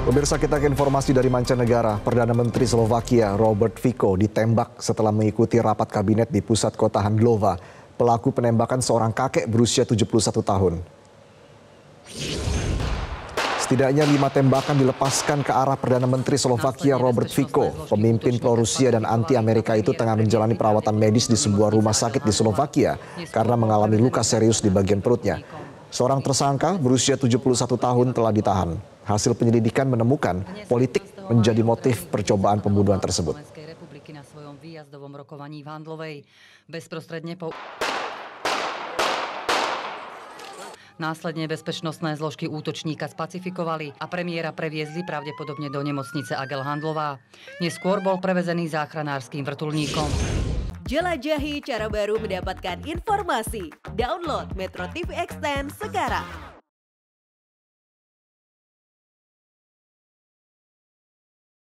Pemirsa kita ke informasi dari mancanegara, Perdana Menteri Slovakia Robert Fico ditembak setelah mengikuti rapat kabinet di pusat kota Handlova. Pelaku penembakan seorang kakek berusia 71 tahun. Setidaknya lima tembakan dilepaskan ke arah Perdana Menteri Slovakia Robert Fico. Pemimpin pro-Rusia dan anti-Amerika itu tengah menjalani perawatan medis di sebuah rumah sakit di Slovakia karena mengalami luka serius di bagian perutnya. Seorang tersangka berusia 71 tahun telah ditahan. Hasil penyelidikan menemukan politik menjadi motif percobaan pembunuhan tersebut. Následně bezpečnostné zložky útočníka spacifikovali a premiéra previezli pravděpodobně do nemocnice Agel Handlová. Neskôr bol prevezený záchranárským vrtulníkom. Jelajahi cara baru mendapatkan informasi. Download Metro TV Extend sekarang.